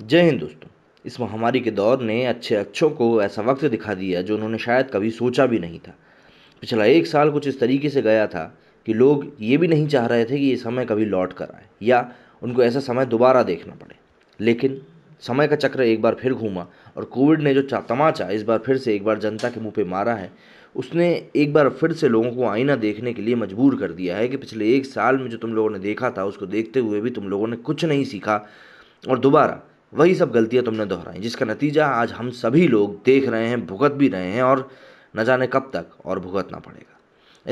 जय हिंद दोस्तों इस महामारी के दौर ने अच्छे अच्छों को ऐसा वक्त दिखा दिया जो उन्होंने शायद कभी सोचा भी नहीं था पिछला एक साल कुछ इस तरीके से गया था कि लोग ये भी नहीं चाह रहे थे कि ये समय कभी लौट कर आए या उनको ऐसा समय दोबारा देखना पड़े लेकिन समय का चक्र एक बार फिर घूमा और कोविड ने जो तमाचा इस बार फिर से एक बार जनता के मुंह पे मारा है उसने एक बार फिर से लोगों को आईना देखने के लिए मजबूर कर दिया है कि पिछले एक साल में जो तुम लोगों ने देखा था उसको देखते हुए भी तुम लोगों ने कुछ नहीं सीखा और दोबारा वही सब गलतियाँ तुमने दोहराई जिसका नतीजा आज हम सभी लोग देख रहे हैं भुगत भी रहे हैं और न जाने कब तक और भुगतना पड़ेगा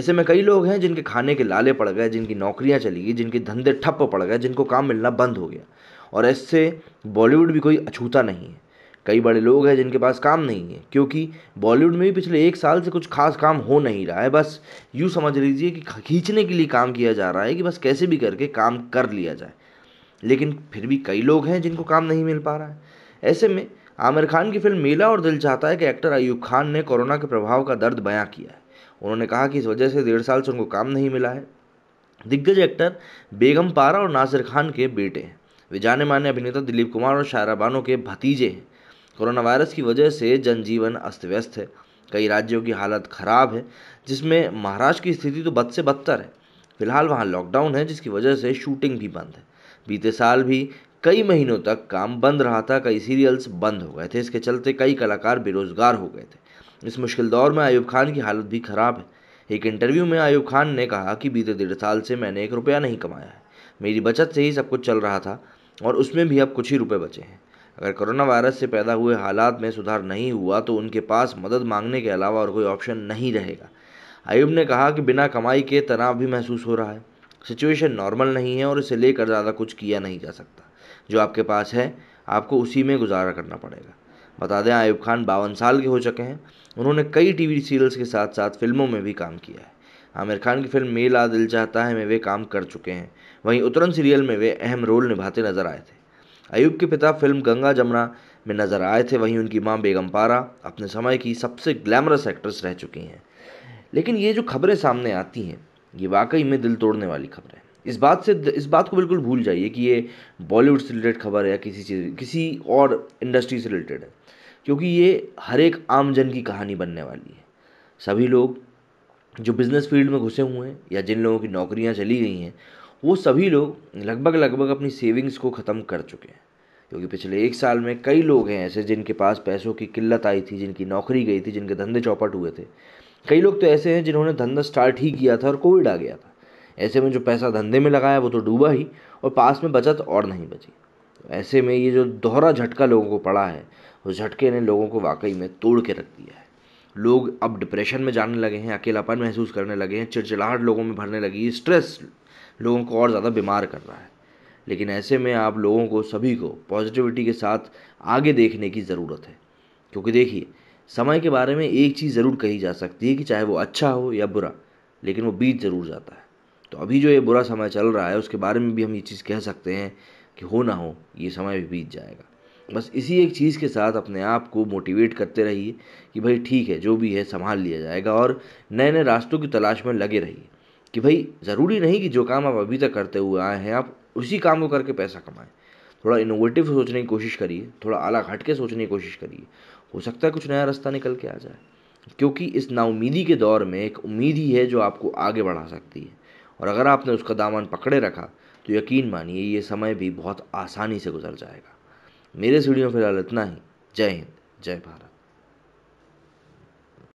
ऐसे में कई लोग हैं जिनके खाने के लाले पड़ गए जिनकी नौकरियां चली गई जिनके धंधे ठप्प पड़ गए जिनको काम मिलना बंद हो गया और ऐसे बॉलीवुड भी कोई अछूता नहीं है कई बड़े लोग हैं जिनके पास काम नहीं है क्योंकि बॉलीवुड में भी पिछले एक साल से कुछ खास काम हो नहीं रहा है बस यूँ समझ लीजिए कि खींचने के लिए काम किया जा रहा है कि बस कैसे भी करके काम कर लिया जाए लेकिन फिर भी कई लोग हैं जिनको काम नहीं मिल पा रहा है ऐसे में आमिर खान की फिल्म मेला और दिल चाहता है कि एक्टर अयूब खान ने कोरोना के प्रभाव का दर्द बयां किया है उन्होंने कहा कि इस वजह से डेढ़ साल से उनको काम नहीं मिला है दिग्गज एक्टर बेगम पारा और नासिर खान के बेटे हैं वे जाने माने अभिनेता दिलीप कुमार और शायरा बानो के भतीजे हैं कोरोना वायरस की वजह से जनजीवन अस्त व्यस्त है कई राज्यों की हालत ख़राब है जिसमें महाराष्ट्र की स्थिति तो बद से बदतर है फिलहाल वहाँ लॉकडाउन है जिसकी वजह से शूटिंग भी बंद है बीते साल भी कई महीनों तक काम बंद रहा था कई सीरियल्स बंद हो गए थे इसके चलते कई कलाकार बेरोजगार हो गए थे इस मुश्किल दौर में आयुब खान की हालत भी ख़राब है एक इंटरव्यू में आयुब खान ने कहा कि बीते डेढ़ साल से मैंने एक रुपया नहीं कमाया है मेरी बचत से ही सब कुछ चल रहा था और उसमें भी अब कुछ ही रुपये बचे हैं अगर कोरोना वायरस से पैदा हुए हालात में सुधार नहीं हुआ तो उनके पास मदद मांगने के अलावा और कोई ऑप्शन नहीं रहेगा आयुब ने कहा कि बिना कमाई के तनाव भी महसूस हो रहा है सिचुएशन नॉर्मल नहीं है और इसे लेकर ज़्यादा कुछ किया नहीं जा सकता जो आपके पास है आपको उसी में गुजारा करना पड़ेगा बता दें आयुब खान बावन साल के हो चुके हैं उन्होंने कई टीवी सीरियल्स के साथ साथ फिल्मों में भी काम किया है आमिर खान की फिल्म मेला दिल चाहता है में वे काम कर चुके हैं वहीं उतरन सीरियल में वे अहम रोल निभाते नजर आए थे अयूब के पिता फिल्म गंगा जमुना में नजर आए थे वहीं उनकी मां बेगम पारा अपने समय की सबसे ग्लैमरस एक्ट्रेस रह चुकी हैं लेकिन ये जो खबरें सामने आती हैं ये वाकई में दिल तोड़ने वाली खबर है इस बात से इस बात को बिल्कुल भूल जाइए कि ये बॉलीवुड से रिलेटेड खबर है या किसी चीज़ किसी और इंडस्ट्री से रिलेटेड है क्योंकि ये हर एक आम जन की कहानी बनने वाली है सभी लोग जो बिज़नेस फील्ड में घुसे हुए हैं या जिन लोगों की नौकरियां चली गई हैं वो सभी लोग लगभग लगभग अपनी सेविंग्स को ख़त्म कर चुके हैं क्योंकि पिछले एक साल में कई लोग हैं ऐसे जिनके पास पैसों की किल्लत आई थी जिनकी नौकरी गई थी जिनके धंधे चौपट हुए थे कई लोग तो ऐसे हैं जिन्होंने धंधा स्टार्ट ही किया था और कोविड आ गया था ऐसे में जो पैसा धंधे में लगाया वो तो डूबा ही और पास में बचत और नहीं बची ऐसे में ये जो दोहरा झटका लोगों को पड़ा है उस झटके ने लोगों को वाकई में तोड़ के रख दिया है लोग अब डिप्रेशन में जाने लगे हैं अकेलापन महसूस करने लगे हैं चिड़चिड़ाहट लोगों में भरने लगी स्ट्रेस लोगों को और ज़्यादा बीमार कर रहा है लेकिन ऐसे में आप लोगों को सभी को पॉजिटिविटी के साथ आगे देखने की ज़रूरत है क्योंकि देखिए समय के बारे में एक चीज़ ज़रूर कही जा सकती है कि चाहे वो अच्छा हो या बुरा लेकिन वो बीत ज़रूर जाता है तो अभी जो ये बुरा समय चल रहा है उसके बारे में भी हम ये चीज़ कह सकते हैं कि हो ना हो ये समय भी बीत जाएगा बस इसी एक चीज़ के साथ अपने आप को मोटिवेट करते रहिए कि भाई ठीक है जो भी है संभाल लिया जाएगा और नए नए रास्तों की तलाश में लगे रहिए कि भाई ज़रूरी नहीं कि जो काम आप अभी तक करते हुए आए हैं आप उसी काम को करके पैसा कमाएं थोड़ा इनोवेटिव सोचने की कोशिश करिए थोड़ा आला घट के सोचने की कोशिश करिए हो सकता है कुछ नया रास्ता निकल के आ जाए क्योंकि इस नाउमीदी के दौर में एक उम्मीद ही है जो आपको आगे बढ़ा सकती है और अगर आपने उसका दामन पकड़े रखा तो यकीन मानिए ये समय भी बहुत आसानी से गुजर जाएगा मेरे इस वीडियो में फिलहाल इतना ही जय हिंद जय भारत